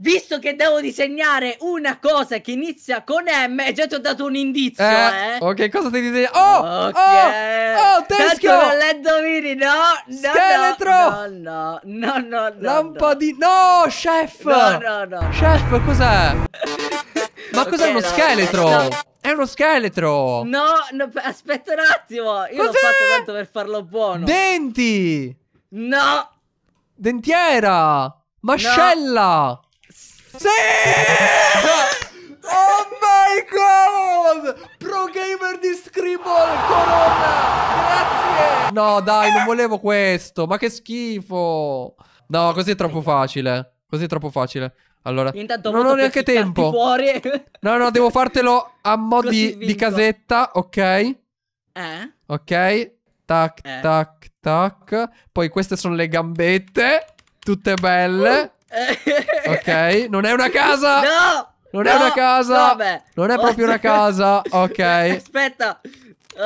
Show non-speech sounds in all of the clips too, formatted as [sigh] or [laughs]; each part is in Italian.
Visto che devo disegnare una cosa che inizia con M, già ti ho dato un indizio, eh. eh. Ok, cosa devi disegnare? Oh, oh! Okay. Oh! Oh, teschio! Tanto non le indovini, no! no Scheletro! No, no, no, no, no Lampadi... No, chef! No, no, no. Chef, cos'è? [laughs] Ma cos'è okay, uno scheletro? No. È uno scheletro! No, no aspetta un attimo! Io l'ho fatto tanto per farlo buono. Denti! No! Dentiera! Mascella! No. Sì! Oh my god! Pro gamer di Scribble Corona! Grazie! No, dai, non volevo questo. Ma che schifo! No, così è troppo facile. Così è troppo facile. Allora, Intanto non ho neanche tempo. Fuori. no, no, devo fartelo a [laughs] mo' di, di, casetta, ok? Eh? Ok, tac, eh. tac, tac. Poi queste sono le gambette, tutte belle. Uh. ok, non è una casa! [laughs] No! Non no, è una casa! Vabbè. Non è proprio una casa, ok. [laughs] Aspetta, Uh,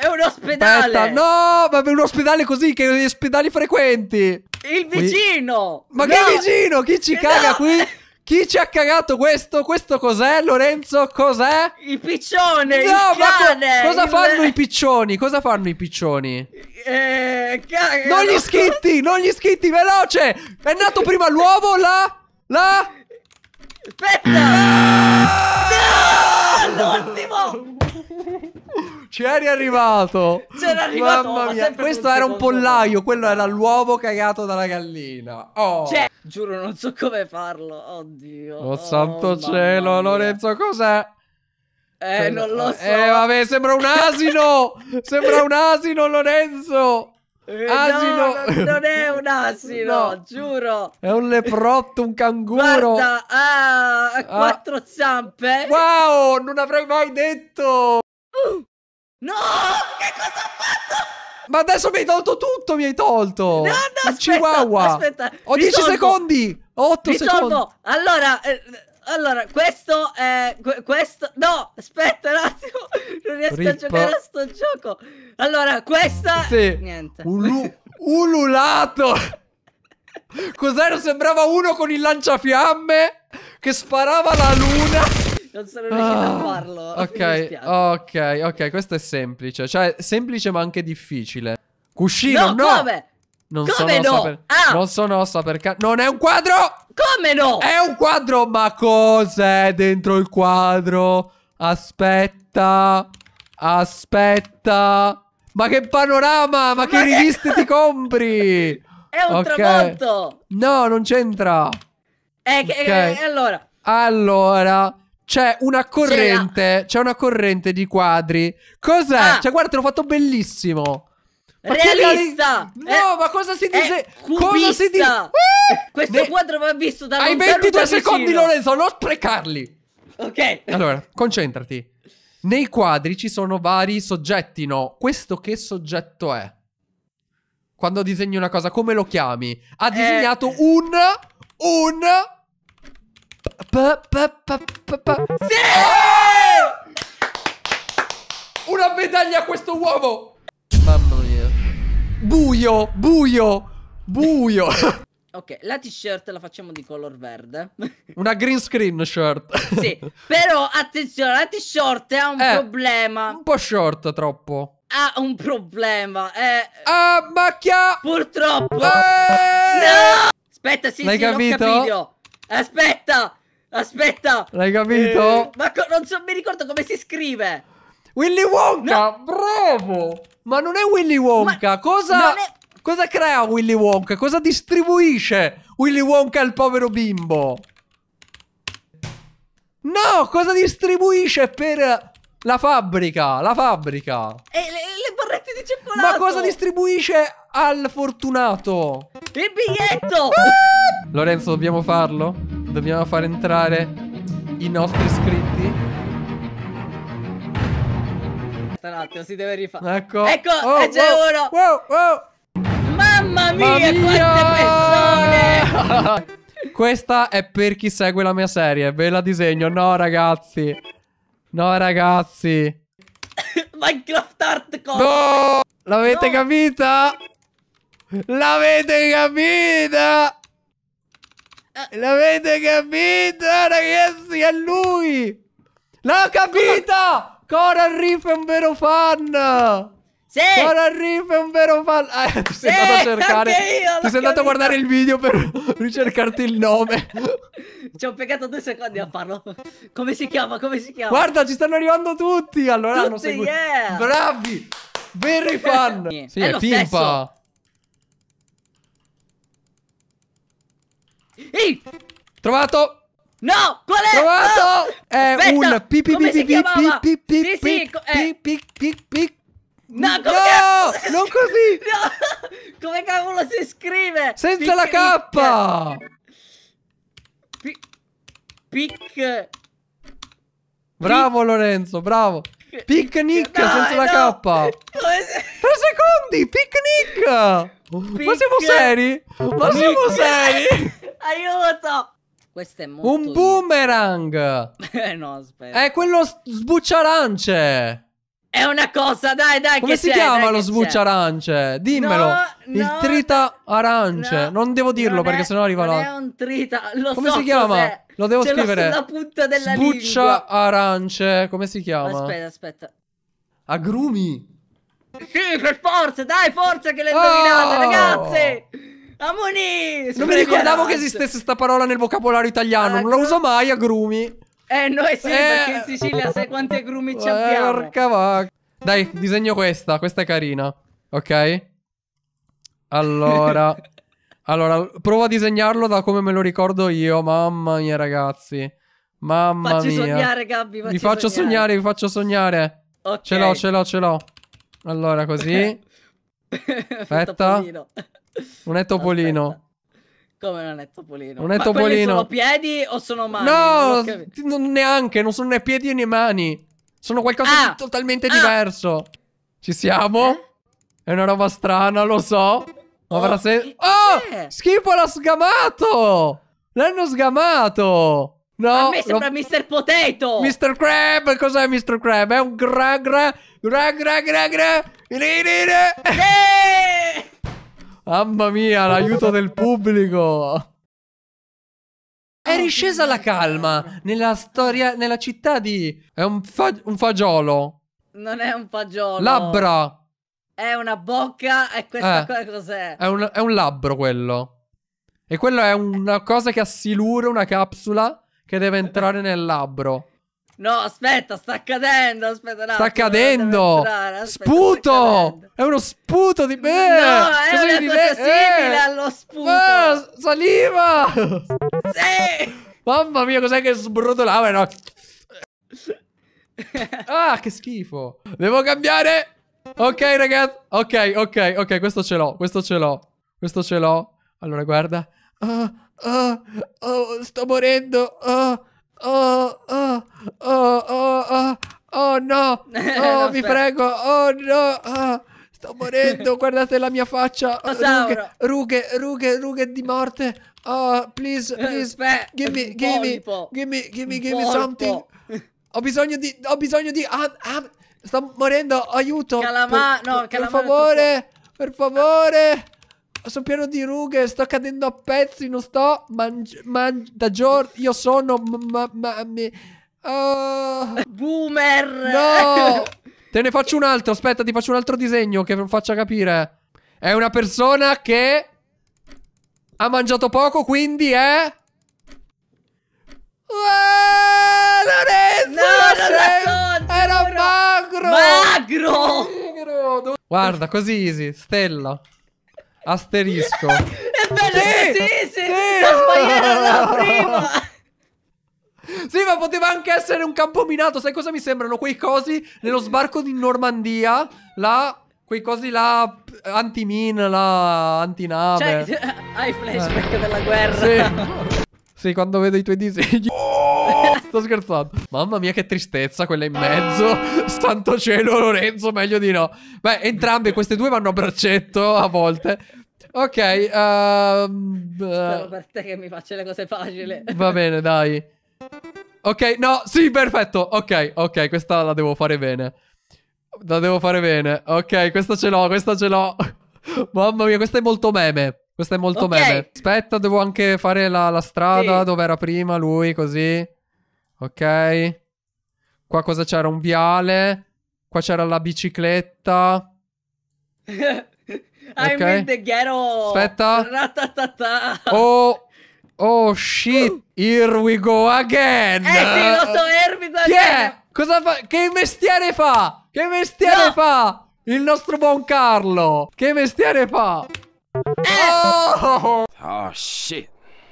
è un ospedale! Aspetta, no! Ma è un ospedale così, che gli ospedali frequenti! Il vicino! Ma no. che vicino? Chi ci caga no. qui? Chi ci ha cagato questo? Questo cos'è, Lorenzo? Cos'è? I piccioni! No, il cane, co cosa il... fanno i piccioni? Cosa fanno i piccioni? Eh, caga, non gli eh, schitti! [laughs] Non gli schitti, veloce! È nato prima l'uovo, là! Là! Aspetta! Ah! No! L'ultimo! Ci eri arrivato. [laughs] C'era arrivato. Mamma mia. Questo era un pollaio, me. quello era l'uovo cagato dalla gallina. Oh. Cioè, giuro, non so come farlo. Oddio. Oh, oh santo cielo, Lorenzo, cos'è? Eh, Quello... Cioè, non lo eh, so. Eh, vabbè, sembra un asino. [laughs] sembra un asino, Lorenzo. Eh, asino. No, non, non è un [laughs] asino, no. giuro. È un leprotto, un canguro. Guarda, ah, ha ah. quattro zampe. Wow, non avrei mai detto. No! Che cosa ho fatto? Ma adesso mi hai tolto tutto, mi hai tolto! No, no, Il aspetta, Chihuahua! Aspetta, Ho 10 secondi! 8 secondi! Allora, eh, allora, questo è... questo... No, aspetta un attimo! Non riesco Rip. a giocare a sto gioco! Allora, questa... Sì. Niente. Ulu... Ululato! [laughs] Cos'era? Sembrava uno con il lanciafiamme che sparava la luna non sono riuscito ah, a farlo. [laughs] Ok, ok, ok, questo è semplice. Cioè, semplice ma anche difficile. Cuscino, no! no! Come? Non Come sono no? Per... Ah. Non sono ossa per caso. Non è un quadro! Come no? È un quadro, ma cos'è dentro il quadro? Aspetta, aspetta. Ma che panorama! Ma, ma che riviste ti compri? [laughs] È un okay. tramonto! No, non c'entra! Eh, okay. eh, allora. Allora, c'è una corrente, c'è una corrente di quadri. Cos'è? Ah. Cioè, guarda, te l'ho fatto bellissimo. Ma Realista! Li... No, eh, ma cosa si dice? Cosa si dice? Uh! Questo ne... quadro va visto da Hai 22 secondi, Lorenzo, non sprecarli. Ok. Allora, concentrati. Nei quadri ci sono vari soggetti, no? Questo che soggetto è? Quando disegni una cosa, come lo chiami? Ha eh. disegnato eh. un... un... Pa, sì! Una medaglia a questo uomo! Mamma mia. Buio, buio, buio. Ok, la t-shirt la facciamo di color verde. Una green screen shirt. sì, però attenzione, la t-shirt ha un eh, problema. Un po' short troppo. Ha un problema. Eh, ah, macchia! Purtroppo. Eh! No! Aspetta, sì, L'hai sì, capito? capito? Aspetta, Aspetta! L'hai capito? Eh, ma non so, mi ricordo come si scrive! Willy Wonka! No. Bravo! Ma non è Willy Wonka! Ma cosa... È... Cosa crea Willy Wonka? Cosa distribuisce Willy Wonka al povero bimbo? No! Cosa distribuisce per la fabbrica? La fabbrica! E le, le barrette di cioccolato! Ma cosa distribuisce al fortunato? Il biglietto! Ah! Lorenzo, dobbiamo farlo? dobbiamo far entrare i nostri iscritti. Un attimo, si deve rifare. Ecco, ecco oh, c'è wow, uno. Wow, wow. Mamma mia, Mamma quante persone! [laughs] Questa è per chi segue la mia serie. Ve la disegno. No, ragazzi. No, ragazzi. [coughs] Minecraft Hardcore. No! L'avete no. capita? L'avete capita? Eh. L'avete capito, ragazzi? È lui! L'ho capito! Coral Reef è un vero fan! Sì! Coral Reef è un vero fan! Eh, ti sei sì, andato a cercare... Ti sei andato a guardare il video per [laughs] ricercarti il nome. Ci ho piegato due secondi a farlo. Come si chiama? Come si chiama? Guarda, ci stanno arrivando tutti! Allora tutti, hanno seguito... Yeah. Bravi! Veri eh. fan! Sì, è, è pimpa! Stesso. Ehi! Trovato! No! Qual è? Trovato! Ah! No! È Aspetta, un pipi pipi pipi pipi pipi pipi No, non così! [laughs] Come cavolo si scrive? Senza la K! Pic... Bravo Lorenzo, bravo! Picnic senza la K! Ma siamo seri? siamo seri? [laughs] Aiuto! Questo è molto... Un boomerang! [laughs] eh no, aspetta. È quello sbucciarance! È una cosa, dai, dai. Come si chiama dai, lo sbucciarance? Dimmelo. No, il no, trita arance. No, non devo dirlo non perché è, sennò arriva là. Non è un trita. Lo Come so si chiama? Lo devo Ce scrivere. Sulla punta della Sbuccia lingua. arance. Come si chiama? Aspetta, aspetta. Agrumi. Sì, per forza, dai, forza che le indovinate, oh! ragazze. Amoni! Non mi ricordavo che esistesse sta parola nel vocabolario italiano, non la ecco. uso mai, agrumi. Eh, noi eh sì, eh, perché in Sicilia sai quanti agrumi eh, ci abbiamo. Porca vacca. Dai, disegno questa, questa è carina, ok? Allora... [laughs] allora, provo a disegnarlo da come me lo ricordo io, mamma mia ragazzi. Mamma facci mia. Sognare, Gabby, facci vi faccio sognare. sognare, vi faccio sognare. Okay. Ce l'ho, ce l'ho, ce l'ho. Allora, così. [laughs] Aspetta. Non è Topolino. Aspetta. Come non è Topolino? Non è Ma Topolino. sono piedi o sono mani? No, non neanche, non sono né piedi né mani. Sono qualcosa ah. di totalmente ah. diverso. Ci siamo? Eh? È una roba strana, lo so. Ma oh, avrà senso. Oh! Schifo l'ha sgamato! L'hanno sgamato! No, a me sembra lo... Mr. Potato! Mr. Crab! Cos'è Mr. Crab? È un gra gra gra gra gra gra gra gra Mamma mia, l'aiuto del pubblico. È riscesa la calma nella storia, nella città di... È un, fa... un fagiolo. Non è un fagiolo. Labbra. È una bocca e questa eh, cos'è? È un, è un labbro quello. E quello è una cosa che assilura una capsula che deve entrare nel labbro. No, aspetta, sta cadendo, aspetta, no, Sta cadendo! aspetta, sputo! Sta è uno sputo di... me! no, è una di cosa eh! simile eh. allo sputo! Ah, saliva! Sì! Mamma mia, cos'è che sbrodolava? No. [laughs] ah, che schifo! Devo cambiare! Ok, ragazzi! Ok, ok, ok, questo ce l'ho, questo ce l'ho. Questo ce l'ho. Allora, guarda. Oh, oh, oh, sto morendo! Oh, oh, oh, oh, oh, oh, oh no, eh, oh, vi prego, oh no, oh, sto morendo, [laughs] guardate la mia faccia, oh, rughe, rughe, rughe, rughe di morte, oh, please, eh, please, give me, give me, give me, give me, give me something, [laughs] ho bisogno di, ho bisogno di, ah, ah, sto morendo, aiuto, Calama- no, per, per favore, per favore, sono pieno di rughe, sto cadendo a pezzi, non sto mangi- mangi- da giorni, io sono ma- ma- mi- oh. Ah. Boomer! No! Te ne faccio un altro, aspetta, ti faccio un altro disegno che faccia capire. È una persona che ha mangiato poco, quindi è... Uè, eh, Lorenzo! No, non era magro! magro! Magro! Guarda, così easy, stella. Asterisco. [laughs] è bello, sì, sì, sì, sì. prima. [laughs] Sì, ma poteva anche essere un campo minato. Sai cosa mi sembrano quei cosi nello sbarco di Normandia? Là, quei cosi là, antimin, là, antinave. Cioè, [laughs] hai flashback eh. della guerra. Sì. sì, quando vedo i tuoi disegni. sto scherzando. Mamma mia, che tristezza quella in mezzo. Santo cielo, Lorenzo, meglio di no. Beh, entrambe queste due vanno a braccetto a volte. Ok, uh, per te che mi faccio le cose facili. Va bene, dai. Ok, no, sì, perfetto. Ok, ok, questa la devo fare bene. La devo fare bene. Ok, questa ce l'ho, questa ce l'ho. [laughs] Mamma mia, questa è molto meme. Questa è molto okay. meme. Aspetta, devo anche fare la, la strada sì. dove era prima lui, così. Ok. Qua cosa c'era? Un viale. Qua c'era la bicicletta. [laughs] [laughs] I'm okay. in the ghetto. Aspetta. Ratatata. Oh. Oh shit, here we go again. Eh sì, lo so, Herbita. Che yeah. Cosa fa? Che mestiere fa? Che mestiere no. fa? Il nostro buon Carlo. Che mestiere fa? Eh. Oh. oh shit.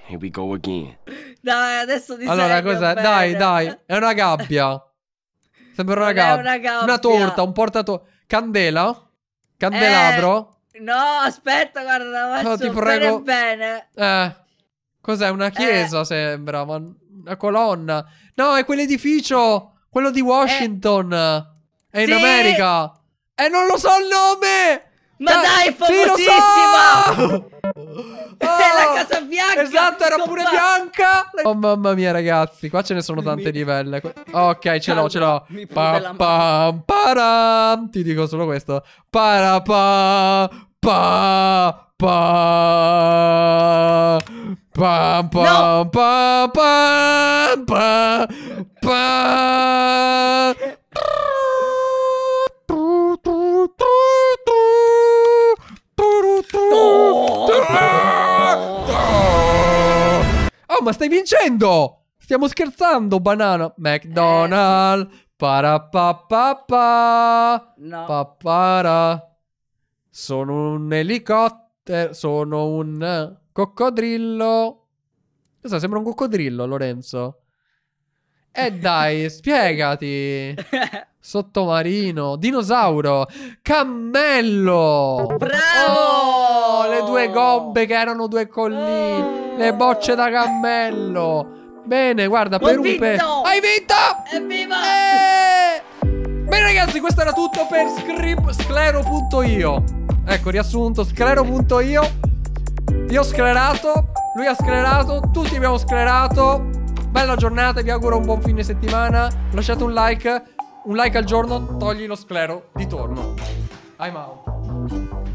Here we go again. Dai, adesso ti Allora, cos'è? Dai, dai. È una gabbia. [laughs] Sembra una gabbia. una gabbia. Una torta, un portatore. Candela? Candelabro? Eh, no, aspetta, guarda, ma no, ti prego. bene. Eh. Cos'è? Una eh. chiesa eh. sembra, ma una colonna. No, è quell'edificio, quello di Washington. Eh. È in sì. America. E non lo so il nome! Ma cioè, dai, famosissimo! Sì, [laughs] [laughs] la oh, casa bianca! Esatto, era pure Compa bianca! Oh mamma mia ragazzi, qua ce ne sono tante di belle. Ok, ce l'ho, ce l'ho. Pam pam param! Ti dico solo questo. Para pa pa pa pam pam pam pam pam pam [laughs] ma stai vincendo! Stiamo scherzando, banana. McDonald's. Eh. Parapapapa. No. Papara. Sono un elicottero. Sono un coccodrillo. Cosa sembra un coccodrillo, Lorenzo? E eh dai, [laughs] spiegati. [laughs] Sottomarino, dinosauro, cammello. Bravo! Oh, le due gobbe che erano due colline, oh. le bocce da cammello. Bene, guarda, per un pe... Hai vinto! Evviva! Eh! Bene ragazzi, questo era tutto per script sclero.io. Ecco, riassunto, sclero.io. Io ho sclerato, lui ha sclerato, tutti abbiamo sclerato. Bella giornata, vi auguro un buon fine settimana. Lasciate un like un like al giorno togli lo sclero di torno. I'm out.